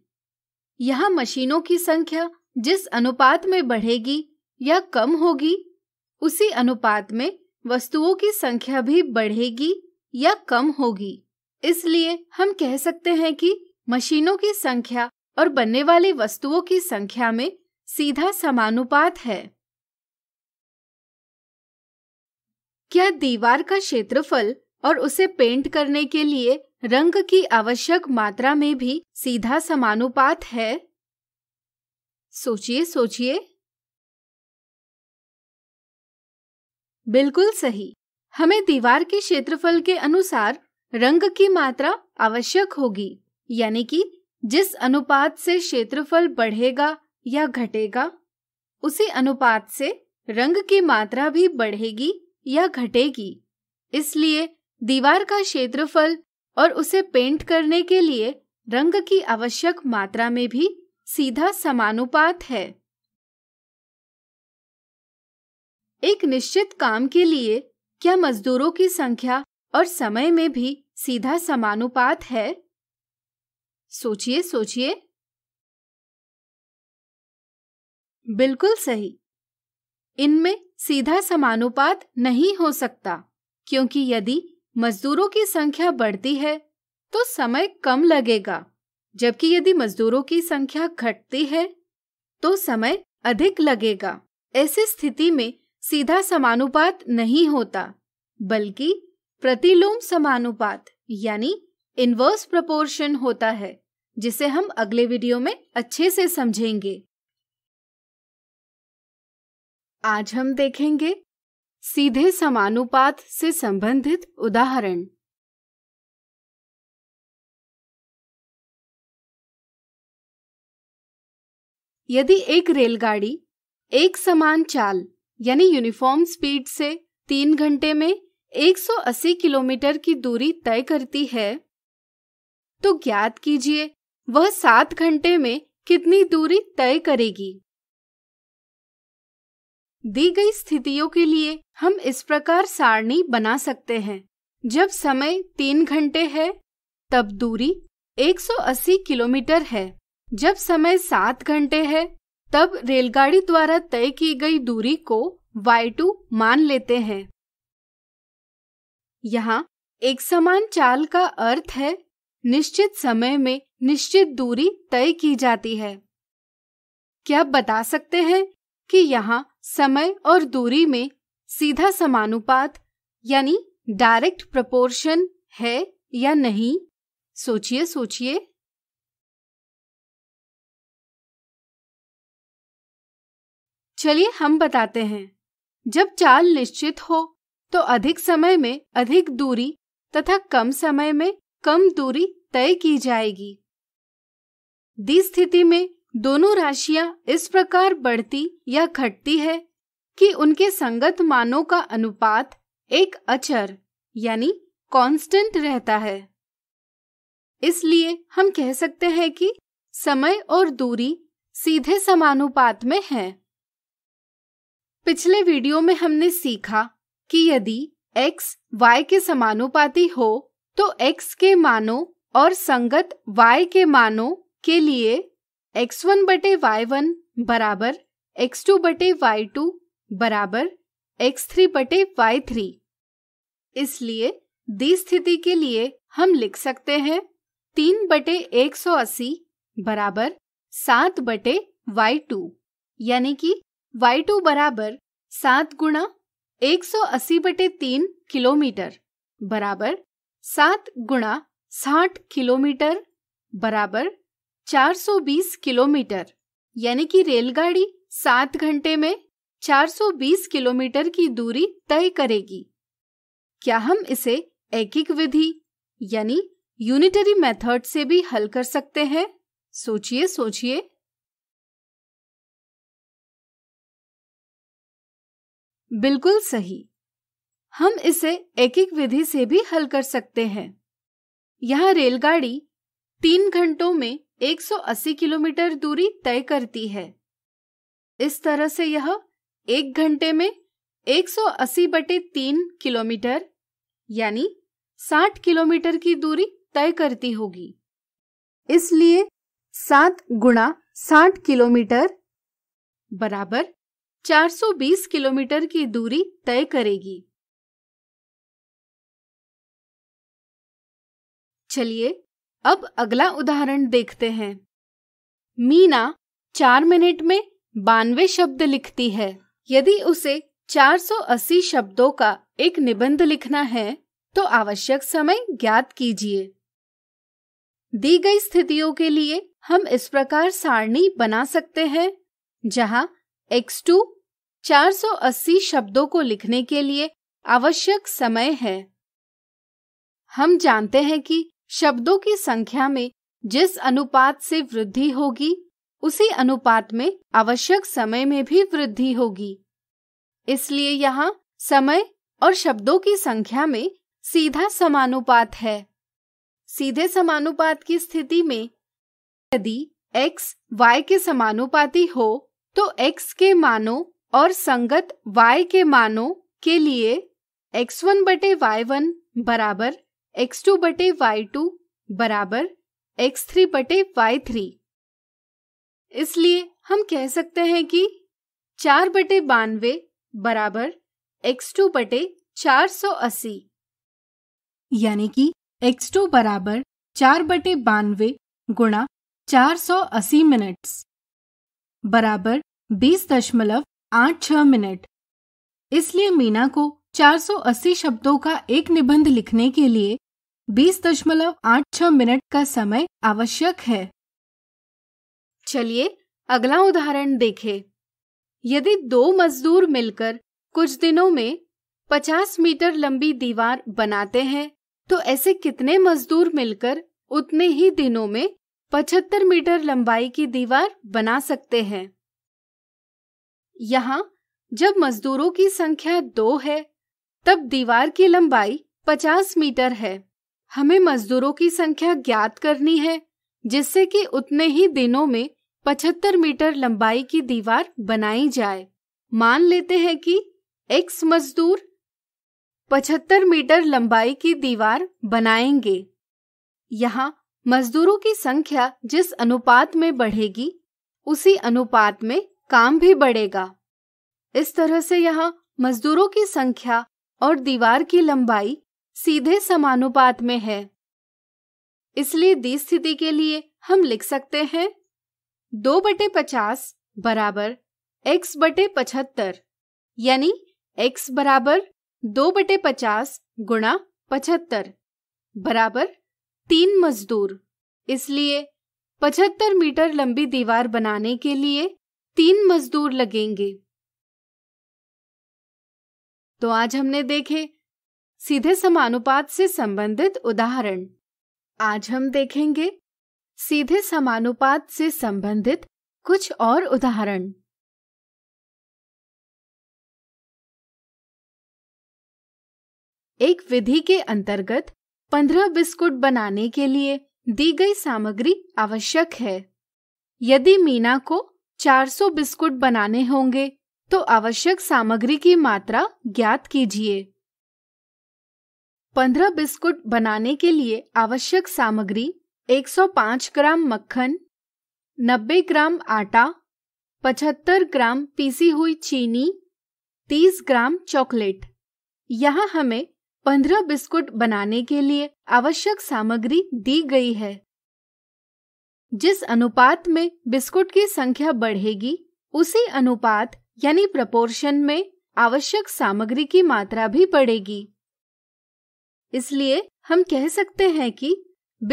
यहां मशीनों की संख्या जिस अनुपात में बढ़ेगी या कम होगी उसी अनुपात में वस्तुओं की संख्या भी बढ़ेगी या कम होगी इसलिए हम कह सकते हैं कि मशीनों की संख्या और बनने वाली वस्तुओं की संख्या में सीधा समानुपात है क्या दीवार का क्षेत्रफल और उसे पेंट करने के लिए रंग की आवश्यक मात्रा में भी सीधा समानुपात है सोचिए सोचिए बिल्कुल सही हमें दीवार के क्षेत्रफल के अनुसार रंग की मात्रा आवश्यक होगी यानी कि जिस अनुपात से क्षेत्रफल बढ़ेगा या घटेगा उसी अनुपात से रंग की मात्रा भी बढ़ेगी या घटेगी इसलिए दीवार का क्षेत्रफल और उसे पेंट करने के लिए रंग की आवश्यक मात्रा में भी सीधा समानुपात है एक निश्चित काम के लिए क्या मजदूरों की संख्या और समय में भी सीधा समानुपात है सोचिए सोचिए बिल्कुल सही इनमें सीधा समानुपात नहीं हो सकता क्योंकि यदि मजदूरों की संख्या बढ़ती है तो समय कम लगेगा जबकि यदि मजदूरों की संख्या घटती है तो समय अधिक लगेगा ऐसी स्थिति में सीधा समानुपात नहीं होता बल्कि प्रतिलोम समानुपात यानी इन्वर्स प्रपोर्शन होता है जिसे हम अगले वीडियो में अच्छे से समझेंगे आज हम देखेंगे सीधे समानुपात से संबंधित उदाहरण यदि एक रेलगाड़ी एक समान चाल यानी यूनिफॉर्म स्पीड से तीन घंटे में 180 किलोमीटर की दूरी तय करती है तो ज्ञात कीजिए वह सात घंटे में कितनी दूरी तय करेगी दी गई स्थितियों के लिए हम इस प्रकार सारणी बना सकते हैं जब समय तीन घंटे है तब दूरी 180 किलोमीटर है जब समय सात घंटे है तब रेलगाड़ी द्वारा तय की गई दूरी को y2 मान लेते हैं यहाँ एक समान चाल का अर्थ है निश्चित समय में निश्चित दूरी तय की जाती है क्या आप बता सकते हैं कि यहाँ समय और दूरी में सीधा समानुपात यानी डायरेक्ट प्रपोर्शन है या नहीं सोचिए सोचिए चलिए हम बताते हैं जब चाल निश्चित हो तो अधिक समय में अधिक दूरी तथा कम समय में कम दूरी तय की जाएगी दी स्थिति में दोनों राशियां इस प्रकार बढ़ती या घटती है कि उनके संगत मानों का अनुपात एक अचर यानी कांस्टेंट रहता है इसलिए हम कह सकते हैं कि समय और दूरी सीधे समानुपात में हैं। पिछले वीडियो में हमने सीखा कि यदि x y के समानुपाती हो तो x के मानों और संगत y के मानों के लिए x1 बटे वाई वन बराबर एक्स टू बटे वाई टू बराबर एक्स थ्री बटे वाई थ्री इसलिए दी स्थिति के लिए हम लिख सकते हैं तीन बटे एक सौ अस्सी बराबर सात बटे वाई टू यानी कि वाई टू बराबर सात गुणा एक सौ अस्सी बटे तीन किलोमीटर बराबर सात गुणा साठ किलोमीटर बराबर चार सौ बीस किलोमीटर यानी कि रेलगाड़ी सात घंटे में चार बीस किलोमीटर की दूरी तय करेगी क्या हम इसे एकिक विधि यानी यूनिटरी मेथड से भी हल कर सकते हैं सोचिए सोचिए बिल्कुल सही हम इसे एक एक विधि से भी हल कर सकते हैं यह रेलगाड़ी तीन घंटों में 180 किलोमीटर दूरी तय करती है इस तरह से यह एक घंटे में 180 बटे तीन किलोमीटर यानी 60 किलोमीटर की दूरी तय करती होगी इसलिए सात गुणा साठ किलोमीटर बराबर 420 किलोमीटर की दूरी तय करेगी चलिए अब अगला उदाहरण देखते हैं मीना चार मिनट में बानवे शब्द लिखती है यदि उसे 480 शब्दों का एक निबंध लिखना है तो आवश्यक समय ज्ञात कीजिए दी गई स्थितियों के लिए हम इस प्रकार सारणी बना सकते हैं जहां x2 480 शब्दों को लिखने के लिए आवश्यक समय है हम जानते हैं कि शब्दों की संख्या में जिस अनुपात से वृद्धि होगी उसी अनुपात में आवश्यक समय में भी वृद्धि होगी इसलिए यहाँ समय और शब्दों की संख्या में सीधा समानुपात है सीधे समानुपात की स्थिति में यदि x y के समानुपाती हो तो x के मानो और संगत y के मानो के लिए x1 वन बटे वाई वन बराबर एक्स टू बटे वाई टू बराबर एक्स थ्री बटे वाई थ्री इसलिए हम कह सकते हैं कि चार बटे बानवे बराबर एक्स टू बटे चार सौ अस्सी यानी कि एक्स टू बराबर चार बटे बानवे गुणा चार सौ अस्सी मिनट्स बराबर बीस दशमलव आठ छह मिनट इसलिए मीना को 480 शब्दों का एक निबंध लिखने के लिए बीस दशमलव आठ छह मिनट का समय आवश्यक है चलिए अगला उदाहरण देखें। यदि दो मजदूर मिलकर कुछ दिनों में 50 मीटर लंबी दीवार बनाते हैं तो ऐसे कितने मजदूर मिलकर उतने ही दिनों में पचहत्तर मीटर लंबाई की दीवार बना सकते हैं यहाँ जब मजदूरों की संख्या दो है तब दीवार की लंबाई पचास मीटर है हमें मजदूरों की संख्या ज्ञात करनी है जिससे कि उतने ही दिनों में पचहत्तर मीटर लंबाई की दीवार बनाई जाए मान लेते हैं कि एक्स मजदूर पचहत्तर मीटर लंबाई की दीवार बनाएंगे यहाँ मजदूरों की संख्या जिस अनुपात में बढ़ेगी उसी अनुपात में काम भी बढ़ेगा इस तरह से यहाँ मजदूरों की संख्या और दीवार की लंबाई सीधे समानुपात में है इसलिए दी स्थिति के लिए हम लिख सकते हैं दो बटे पचास बराबर एक्स बटे पचहत्तर यानी एक्स बराबर दो बटे पचास गुणा पचहत्तर बराबर तीन मजदूर इसलिए पचहत्तर मीटर लंबी दीवार बनाने के लिए तीन मजदूर लगेंगे तो आज हमने देखे सीधे समानुपात से संबंधित उदाहरण आज हम देखेंगे सीधे समानुपात से संबंधित कुछ और उदाहरण एक विधि के अंतर्गत पंद्रह बिस्कुट बनाने के लिए दी गई सामग्री आवश्यक है यदि मीना को 400 बिस्कुट बनाने होंगे तो आवश्यक सामग्री की मात्रा ज्ञात कीजिए पंद्रह बिस्कुट बनाने के लिए आवश्यक सामग्री 105 ग्राम मक्खन 90 ग्राम आटा 75 ग्राम पीसी हुई चीनी 30 ग्राम चॉकलेट यहाँ हमें पंद्रह बिस्कुट बनाने के लिए आवश्यक सामग्री दी गई है जिस अनुपात में बिस्कुट की संख्या बढ़ेगी उसी अनुपात यानी प्रपोर्शन में आवश्यक सामग्री की मात्रा भी बढ़ेगी इसलिए हम कह सकते हैं कि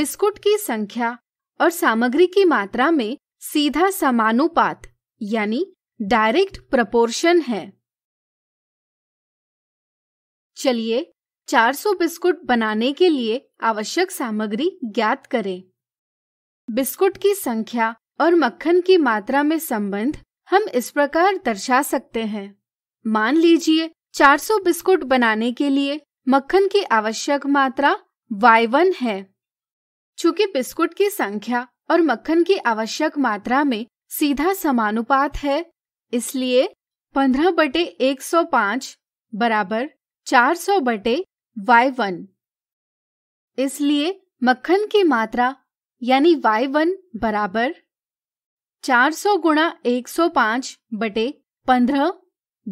बिस्कुट की संख्या और सामग्री की मात्रा में सीधा समानुपात यानी डायरेक्ट प्रपोर्शन है चलिए 400 बिस्कुट बनाने के लिए आवश्यक सामग्री ज्ञात करें बिस्कुट की संख्या और मक्खन की मात्रा में संबंध हम इस प्रकार दर्शा सकते हैं मान लीजिए 400 बिस्कुट बनाने के लिए मक्खन की आवश्यक मात्रा y1 है चूंकि बिस्कुट की संख्या और मक्खन की आवश्यक मात्रा में सीधा समानुपात है इसलिए 15 बटे 105 बराबर 400 बटे वाई वन इसलिए मक्खन की मात्रा यानी वाई वन बराबर 400 सौ गुणा एक बटे पंद्रह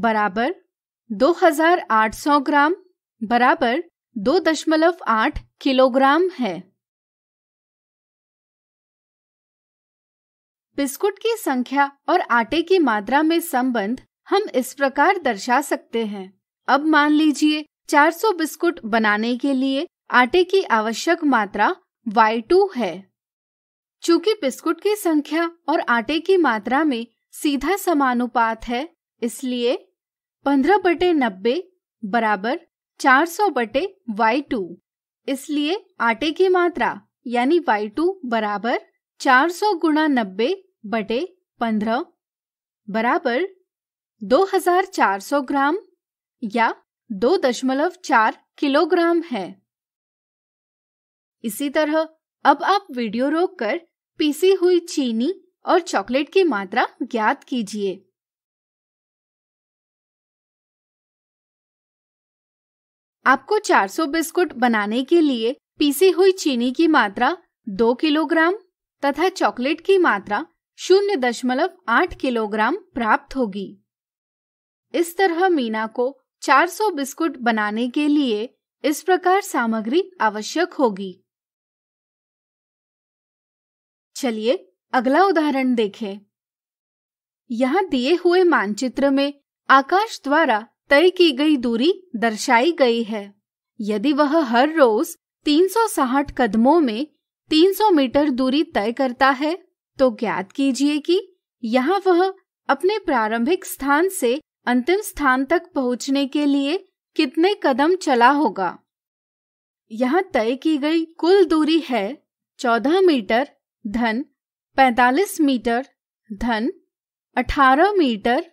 बराबर 2800 ग्राम बराबर 2.8 किलोग्राम है बिस्कुट की संख्या और आटे की मात्रा में संबंध हम इस प्रकार दर्शा सकते हैं अब मान लीजिए 400 बिस्कुट बनाने के लिए आटे की आवश्यक मात्रा Y2 है चूंकि बिस्कुट की संख्या और आटे की मात्रा में सीधा समानुपात है इसलिए 15 बटे नब्बे बराबर 400 बटे Y2 इसलिए आटे की मात्रा यानी Y2 बराबर 400 गुणा नब्बे बटे पंद्रह बराबर 2400 ग्राम या दो दशमलव चार किलोग्राम है इसी तरह अब आप वीडियो रोककर पीसी हुई चीनी और चॉकलेट की मात्रा ज्ञात कीजिए आपको 400 बिस्कुट बनाने के लिए पीसी हुई चीनी की मात्रा 2 किलोग्राम तथा चॉकलेट की मात्रा 0.8 किलोग्राम प्राप्त होगी इस तरह मीना को 400 बिस्कुट बनाने के लिए इस प्रकार सामग्री आवश्यक होगी चलिए अगला उदाहरण देखें। यहाँ दिए हुए मानचित्र में आकाश द्वारा तय की गई दूरी दर्शाई गई है यदि वह हर रोज 360 कदमों में 300 मीटर दूरी तय करता है तो ज्ञात कीजिए कि यहाँ वह अपने प्रारंभिक स्थान से अंतिम स्थान तक पहुंचने के लिए कितने कदम चला होगा यहाँ तय की गई कुल दूरी है 14 मीटर धन 45 मीटर धन 18 मीटर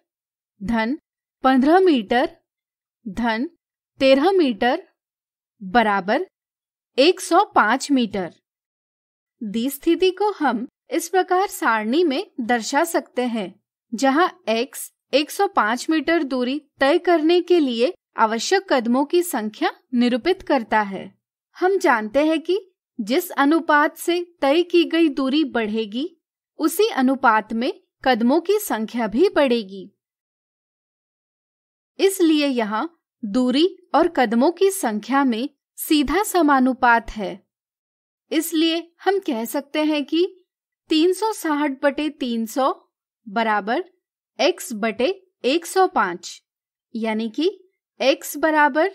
धन 15 मीटर धन 13 मीटर बराबर 105 मीटर दी स्थिति को हम इस प्रकार सारणी में दर्शा सकते हैं जहां x 105 मीटर दूरी तय करने के लिए आवश्यक कदमों की संख्या निरूपित करता है हम जानते हैं कि जिस अनुपात से तय की गई दूरी बढ़ेगी उसी अनुपात में कदमों की संख्या भी बढ़ेगी इसलिए यहाँ दूरी और कदमों की संख्या में सीधा समानुपात है इसलिए हम कह सकते हैं कि 360 बटे 300 बराबर x बटे 105 यानी कि x बराबर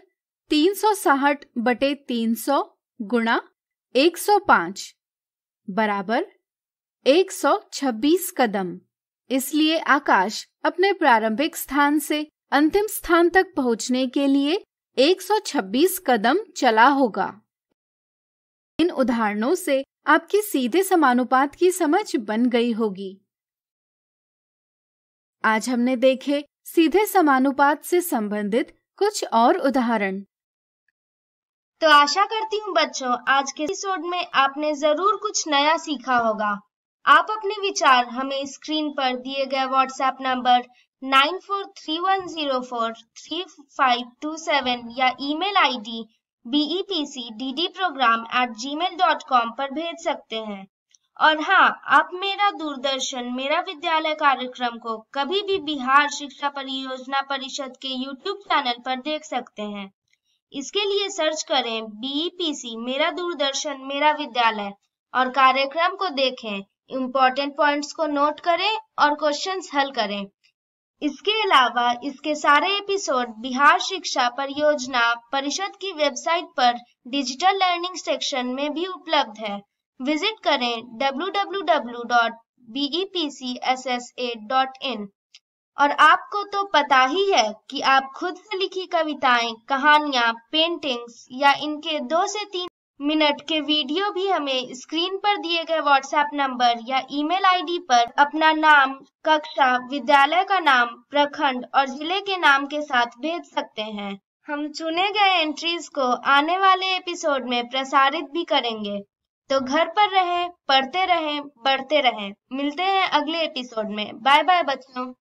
तीन सौ साहठ बटे तीन सौ गुणा एक सौ पांच बराबर एक सौ छब्बीस कदम इसलिए आकाश अपने प्रारंभिक स्थान से अंतिम स्थान तक पहुंचने के लिए 126 कदम चला होगा इन उदाहरणों से आपकी सीधे समानुपात की समझ बन गई होगी आज हमने देखे सीधे समानुपात से संबंधित कुछ और उदाहरण तो आशा करती हूँ बच्चों आज के एपिसोड में आपने जरूर कुछ नया सीखा होगा आप अपने विचार हमें स्क्रीन पर दिए गए व्हाट्सएप नंबर 9431043527 या email ID BEPC D D program at Gmail dot com पर भेज सकते हैं और हाँ आप मेरा दूरदर्शन मेरा विद्यालय कार्यक्रम को कभी भी बिहार शिक्षा परियोजना परिषद के यूट्यूब चैनल पर देख सकते हैं इसके लिए सर्च करें बीपीसी e मेरा दूरदर्शन मेरा विद्यालय और कार्यक्रम को देखें इम्पोर्टेंट पॉइंट्स को नोट करें और क्वेश्चंस हल करें इसके अलावा इसके सारे एपिसोड बिहार शिक्षा परियोजना परिषद की वेबसाइट पर डिजिटल लर्निंग सेक्शन में भी उपलब्ध है विजिट करें www.bepcssa.in और आपको तो पता ही है कि आप खुद से लिखी कविताएं कहानियां पेंटिंग्स या इनके दो से तीन मिनट के वीडियो भी हमें स्क्रीन पर दिए गए व्हाट्सएप नंबर या ईमेल आईडी पर अपना नाम कक्षा विद्यालय का नाम प्रखंड और जिले के नाम के साथ भेज सकते हैं हम चुने गए एंट्रीज को आने वाले एपिसोड में प्रसारित भी करेंगे तो घर पर रहें पढ़ते रहें बढ़ते रहें मिलते हैं अगले एपिसोड में बाय बाय बच्चों